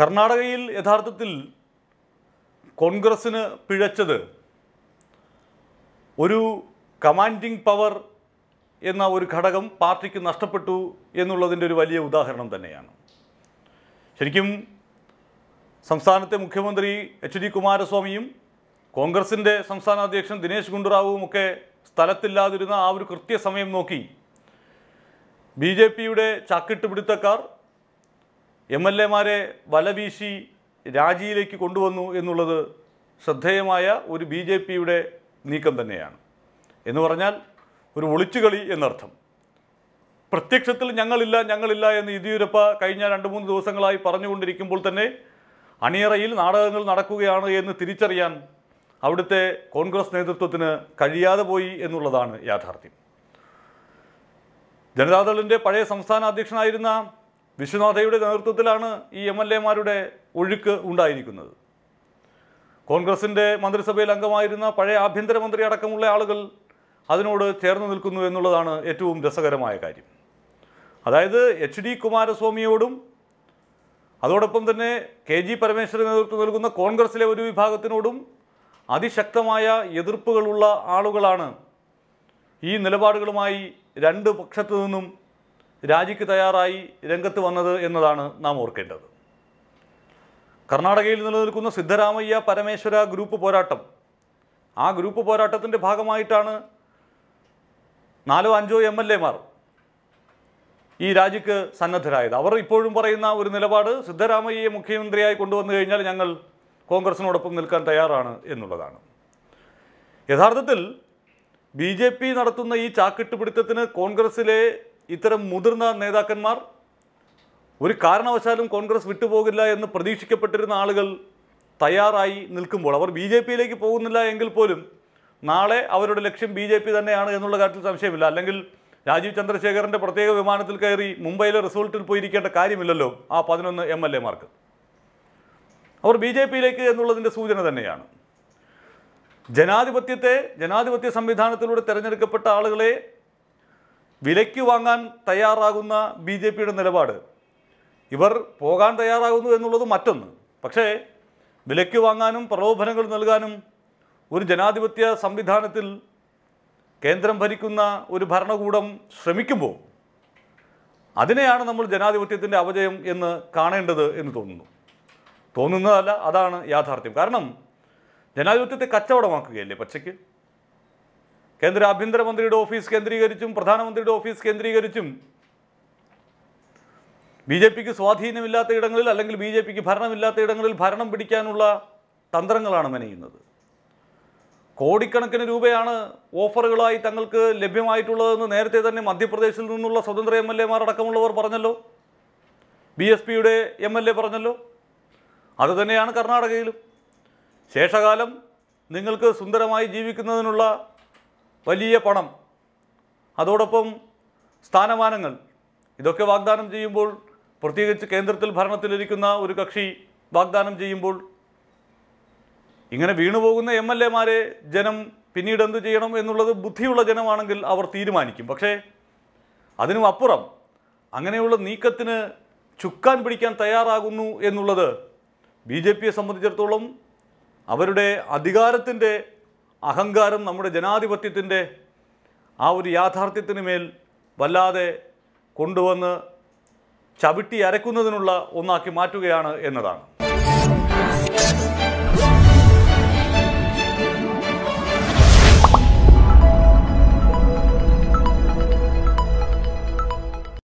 കർണാടകയിൽ യഥാർത്ഥത്തിൽ കോൺഗ്രസ്സിന് പിഴച്ചത് ഒരു കമാൻഡിംഗ് പവർ എന്ന ഒരു ഘടകം പാർട്ടിക്ക് നഷ്ടപ്പെട്ടു എന്നുള്ളതിൻ്റെ ഒരു വലിയ ഉദാഹരണം തന്നെയാണ് ശരിക്കും സംസ്ഥാനത്തെ മുഖ്യമന്ത്രി എച്ച് ഡി കുമാരസ്വാമിയും കോൺഗ്രസിൻ്റെ സംസ്ഥാന അധ്യക്ഷൻ ദിനേശ് ഗുണ്ടുറാവുവും ഒക്കെ സ്ഥലത്തില്ലാതിരുന്ന ആ ഒരു കൃത്യസമയം നോക്കി ബി ജെ പിയുടെ ചാക്കിട്ടുപിടുത്തക്കാർ എം എൽ എമാരെ വലവീശി രാജിയിലേക്ക് കൊണ്ടുവന്നു എന്നുള്ളത് ശ്രദ്ധേയമായ ഒരു ബി ജെ പിയുടെ നീക്കം തന്നെയാണ് എന്ന് പറഞ്ഞാൽ ഒരു ഒളിച്ചുകളി എന്നർത്ഥം പ്രത്യക്ഷത്തിൽ ഞങ്ങളില്ല ഞങ്ങളില്ല എന്ന് യെദ്യൂരപ്പ കഴിഞ്ഞ രണ്ട് മൂന്ന് ദിവസങ്ങളായി പറഞ്ഞുകൊണ്ടിരിക്കുമ്പോൾ തന്നെ അണിയറയിൽ നാടകങ്ങൾ നടക്കുകയാണ് എന്ന് തിരിച്ചറിയാൻ അവിടുത്തെ കോൺഗ്രസ് നേതൃത്വത്തിന് കഴിയാതെ പോയി എന്നുള്ളതാണ് യാഥാർത്ഥ്യം ജനതാദളിൻ്റെ പഴയ സംസ്ഥാന അധ്യക്ഷനായിരുന്ന വിശ്വനാഥയുടെ നേതൃത്വത്തിലാണ് ഈ എം എൽ എമാരുടെ ഒഴുക്ക് ഉണ്ടായിരിക്കുന്നത് കോൺഗ്രസിൻ്റെ മന്ത്രിസഭയിൽ അംഗമായിരുന്ന പഴയ ആഭ്യന്തരമന്ത്രി അടക്കമുള്ള ആളുകൾ അതിനോട് ചേർന്ന് നിൽക്കുന്നു എന്നുള്ളതാണ് ഏറ്റവും രസകരമായ കാര്യം അതായത് എച്ച് ഡി കുമാരസ്വാമിയോടും അതോടൊപ്പം തന്നെ കെ ജി പരമേശ്വരൻ നേതൃത്വം നൽകുന്ന കോൺഗ്രസിലെ ഒരു വിഭാഗത്തിനോടും അതിശക്തമായ എതിർപ്പുകളുള്ള ആളുകളാണ് ഈ നിലപാടുകളുമായി രണ്ട് പക്ഷത്തു നിന്നും രാജിക്ക് തയ്യാറായി രംഗത്ത് വന്നത് എന്നതാണ് നാം ഓർക്കേണ്ടത് കർണാടകയിൽ നിലനിൽക്കുന്ന സിദ്ധരാമയ്യ പരമേശ്വര ഗ്രൂപ്പ് പോരാട്ടം ആ ഗ്രൂപ്പ് പോരാട്ടത്തിൻ്റെ ഭാഗമായിട്ടാണ് നാലോ അഞ്ചോ എം എൽ എമാർ ഈ രാജിക്ക് സന്നദ്ധരായത് അവർ ഇപ്പോഴും പറയുന്ന ഒരു നിലപാട് സിദ്ധരാമയ്യയെ മുഖ്യമന്ത്രിയായി കൊണ്ടുവന്നു കഴിഞ്ഞാൽ ഞങ്ങൾ കോൺഗ്രസിനോടൊപ്പം നിൽക്കാൻ തയ്യാറാണ് എന്നുള്ളതാണ് യഥാർത്ഥത്തിൽ ബി നടത്തുന്ന ഈ ചാക്കിട്ടുപിടുത്തത്തിന് കോൺഗ്രസിലെ ഇത്തരം മുതിർന്ന നേതാക്കന്മാർ ഒരു കാരണവശാലും കോൺഗ്രസ് വിട്ടുപോകില്ല എന്ന് പ്രതീക്ഷിക്കപ്പെട്ടിരുന്ന ആളുകൾ തയ്യാറായി നിൽക്കുമ്പോൾ അവർ ബി ജെ പിയിലേക്ക് പോകുന്നില്ല എങ്കിൽ പോലും നാളെ അവരുടെ ലക്ഷ്യം ബി ജെ പി തന്നെയാണ് എന്നുള്ള കാര്യത്തിൽ സംശയമില്ല അല്ലെങ്കിൽ രാജീവ് ചന്ദ്രശേഖരൻ്റെ പ്രത്യേക വിമാനത്തിൽ കയറി മുംബൈയിലെ റിസോർട്ടിൽ പോയിരിക്കേണ്ട കാര്യമില്ലല്ലോ ആ പതിനൊന്ന് എം എൽ മാർക്ക് അവർ ബി ജെ പിയിലേക്ക് എന്നുള്ളതിൻ്റെ സൂചന തന്നെയാണ് ജനാധിപത്യത്തെ ജനാധിപത്യ സംവിധാനത്തിലൂടെ തിരഞ്ഞെടുക്കപ്പെട്ട ആളുകളെ വിലയ്ക്ക് വാങ്ങാൻ തയ്യാറാകുന്ന ബി ജെ പിയുടെ നിലപാട് ഇവർ പോകാൻ തയ്യാറാകുന്നു എന്നുള്ളത് മറ്റൊന്ന് പക്ഷേ വിലയ്ക്ക് വാങ്ങാനും പ്രലോഭനങ്ങൾ നൽകാനും ഒരു ജനാധിപത്യ സംവിധാനത്തിൽ കേന്ദ്രം ഭരിക്കുന്ന ഒരു ഭരണകൂടം ശ്രമിക്കുമ്പോൾ അതിനെയാണ് നമ്മൾ ജനാധിപത്യത്തിൻ്റെ അവജയം എന്ന് കാണേണ്ടത് എന്ന് തോന്നുന്നു തോന്നുന്നതല്ല അതാണ് യാഥാർത്ഥ്യം കാരണം ജനാധിപത്യത്തെ കച്ചവടമാക്കുകയല്ലേ പച്ചയ്ക്ക് കേന്ദ്ര ആഭ്യന്തരമന്ത്രിയുടെ ഓഫീസ് കേന്ദ്രീകരിച്ചും പ്രധാനമന്ത്രിയുടെ ഓഫീസ് കേന്ദ്രീകരിച്ചും ബി ജെ പിക്ക് സ്വാധീനമില്ലാത്ത ഇടങ്ങളിൽ അല്ലെങ്കിൽ ബി ജെ പിക്ക് ഭരണമില്ലാത്ത ഇടങ്ങളിൽ ഭരണം പിടിക്കാനുള്ള തന്ത്രങ്ങളാണ് മെനയുന്നത് കോടിക്കണക്കിന് രൂപയാണ് ഓഫറുകളായി തങ്ങൾക്ക് ലഭ്യമായിട്ടുള്ളതെന്ന് നേരത്തെ തന്നെ മധ്യപ്രദേശിൽ നിന്നുള്ള സ്വതന്ത്ര എം എൽ എമാർ അടക്കമുള്ളവർ പറഞ്ഞല്ലോ ബി എസ് പിയുടെ എം എൽ എ പറഞ്ഞല്ലോ അതുതന്നെയാണ് കർണാടകയിലും ശേഷകാലം നിങ്ങൾക്ക് സുന്ദരമായി ജീവിക്കുന്നതിനുള്ള വലിയ പണം അതോടൊപ്പം സ്ഥാനമാനങ്ങൾ ഇതൊക്കെ വാഗ്ദാനം ചെയ്യുമ്പോൾ പ്രത്യേകിച്ച് കേന്ദ്രത്തിൽ ഭരണത്തിലിരിക്കുന്ന ഒരു കക്ഷി വാഗ്ദാനം ചെയ്യുമ്പോൾ ഇങ്ങനെ വീണുപോകുന്ന എം എൽ എമാരെ ജനം പിന്നീട് എന്ത് ചെയ്യണം എന്നുള്ളത് ബുദ്ധിയുള്ള ജനമാണെങ്കിൽ അവർ തീരുമാനിക്കും പക്ഷേ അതിനും അപ്പുറം അങ്ങനെയുള്ള നീക്കത്തിന് ചുക്കാൻ പിടിക്കാൻ തയ്യാറാകുന്നു എന്നുള്ളത് ബി ജെ പിയെ സംബന്ധിച്ചിടത്തോളം അവരുടെ അധികാരത്തിൻ്റെ അഹങ്കാരം നമ്മുടെ ജനാധിപത്യത്തിൻ്റെ ആ ഒരു യാഥാർത്ഥ്യത്തിന് മേൽ വല്ലാതെ കൊണ്ടുവന്ന് ചവിട്ടി അരക്കുന്നതിനുള്ള ഒന്നാക്കി മാറ്റുകയാണ് എന്നതാണ്